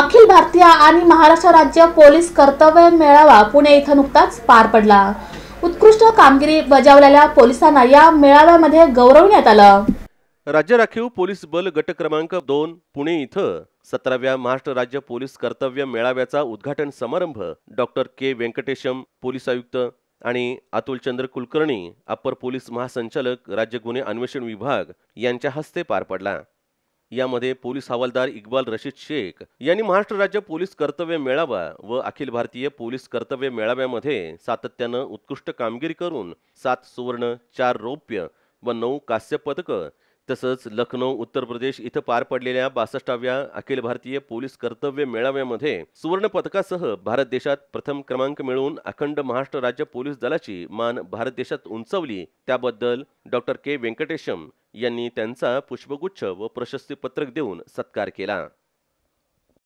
अखिल भारतीय आणि महाराष्ट्र राज्य पोलीस कर्तव्य मेळावा पुणे इथं नुकताच पार पडला उत्कृष्ट कामगिरी बजावलेल्या पोलिसांना या मेळाव्यामध्ये गौरवण्यात आलं राज्य राखीव पोलीस बल गट क्रमांक दोन पुणे इथं सतराव्या महाराष्ट्र राज्य पोलीस कर्तव्य मेळाव्याचा उद्घाटन समारंभ डॉक्टर के व्यंकटेशम पोलीस आयुक्त आणि अतुलचंद्र कुलकर्णी अप्पर पोलीस महासंचालक राज्य गुन्हे अन्वेषण विभाग यांच्या हस्ते पार पडला यामध्ये पोलीस हवालदार इक्बाल रशीद शेख यांनी महाराष्ट्र राज्य पोलीस कर्तव्य मेळावा व अखिल भारतीय पोलीस कर्तव्य मेळाव्यामध्ये सातत्यानं उत्कृष्ट कामगिरी करून सात सुवर्ण चार रौप्य व नऊ कास्य पदकं तसंच लखनौ उत्तर प्रदेश इथं पार पडलेल्या बासष्टाव्या अखिल भारतीय पोलीस कर्तव्य मेळाव्यामध्ये सुवर्ण पदकासह भारत देशात प्रथम क्रमांक मिळवून अखंड महाराष्ट्र राज्य पोलीस दलाची मान भारत देशात उंचवली त्याबद्दल डॉक्टर के व्यंकटेशम यांनी त्यांचा पुष्पगुच्छ व प्रशस्तीपत्रक देऊन सत्कार केला